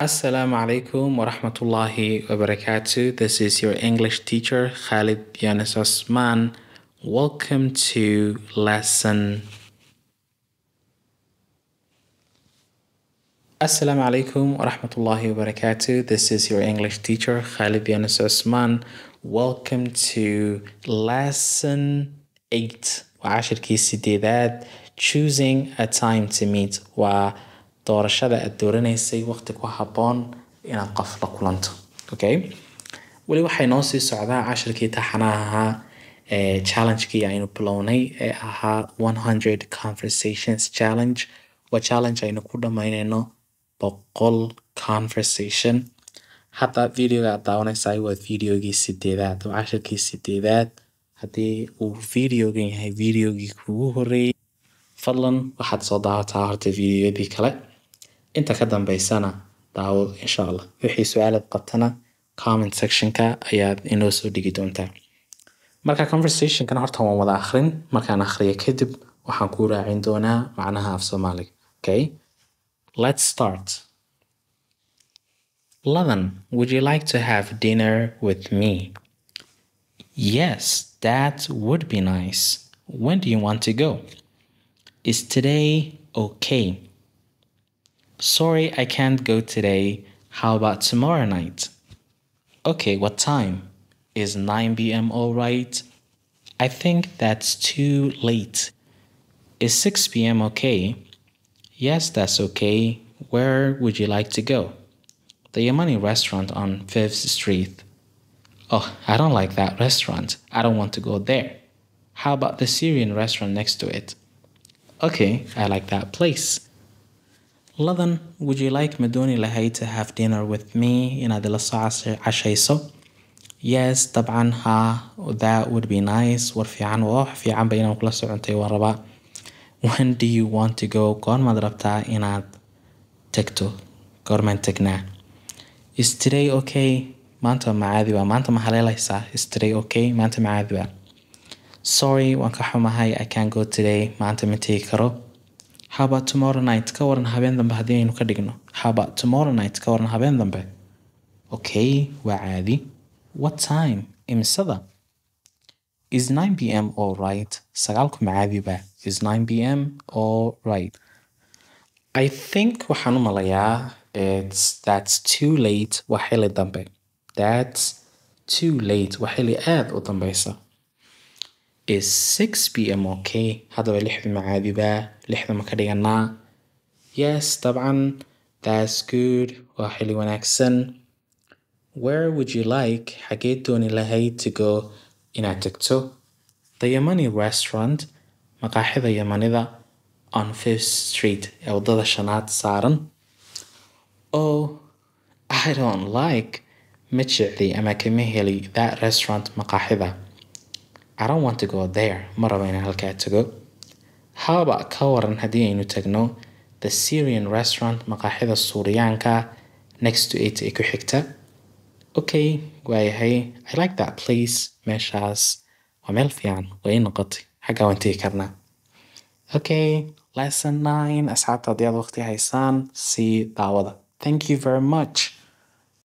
Assalamu alaikum wa rahmatullahi wa barakatuh. This is your English teacher Khalid Yanis Osman. Welcome to lesson. Assalamu alaikum wa rahmatullahi wa barakatuh. This is your English teacher Khalid Yanis Osman. Welcome to lesson 8. وعشر كيس choosing a time to meet. Wa doorashada aad dooranaysay waqti ku haboon inaad qof la kulanto okay weli waxay noo sii socdaa cashirkii taxanaha ahaa ee challengekii aynu bilownay ee ahaa one hundred conversations challenge waa challenge aynu ku dhammaynayno boqol conversation hadda videoga aad daawanaysaay waa videogii sideedaad waa cashirkii sideedaad haddii uu videogan yahay videogii kugu horreeyey fadlan waxaad soo daawataa horta videoyadii kale Inta ka dambeysana daawo insha Allah. Wixii su'aalaad qabtana comment sectionka ayaad inoo soo dhigi doontaa. Marka conversation horta waan wada akhrin. Markaan akhriyo kadib waxaan ku raacin doonaa macnaha af Soomaaliga. Okay? Let's start. Ladan, would you like to have dinner with me? Yes, that would be nice. When do you want to go? Is today okay? Sorry, I can't go today. How about tomorrow night? Okay, what time? Is 9 p.m. all right? I think that's too late. Is 6 p.m. okay? Yes, that's okay. Where would you like to go? The Yemeni restaurant on 5th Street. Oh, I don't like that restaurant. I don't want to go there. How about the Syrian restaurant next to it? Okay, I like that place. ladan would you like ma dooni lahayd to have dinner with me inaad ila soo cashayso yes dabcan ha that would be nice war fiican waa wax fiicanba inaan kula socontay waan rabaa when do you want to go goormaad rabtaa inaad tagto goormaan tagnaa is okay maanta macaadi maanta ma haleelaysaa is okay maanta macaadi sorry waan ka xumahay i can go today maanta ma tegi karo haba tomorrow night ka waran habeen dambe haddii aynu ka dhigno haba tomorrow night ka waran habeen dambe okay waa caadi what time imisada is 9 p m all right sagaalkuma caadi ba is 9 p m all right i think waxaan u malayaa it's that's too late wa xili dambe that's too late waa xili aad u dambaysa is 6pm okay hadaba lixda macaadibaa lixdama ka dhiganaa yes dabcan that's good waa xilli wanaagsan where would you like xageed dooni lahayd to go inaad tagto the yamani restaurant maqaaxida yamanida on fifth street ee waddada shanaad saaran oh i don't like ma jecli ama kama heli that restaurant maqaaxida don't want to go there. Ma rabo inaan halkaa tago. haba ka waran haddii aynu tagno The Syrian Restaurant maqaaxida Suuriyaanka next to it ee ku xigta. Okay, waayahay. I like that place. Meeshaas waa meel fiican. Way ii noqotay. Xaggaa waan tegi karnaa. Okay, lesson nine. Asxaabta haddii aad waqti haysaan, sii daawada. Thank you very much.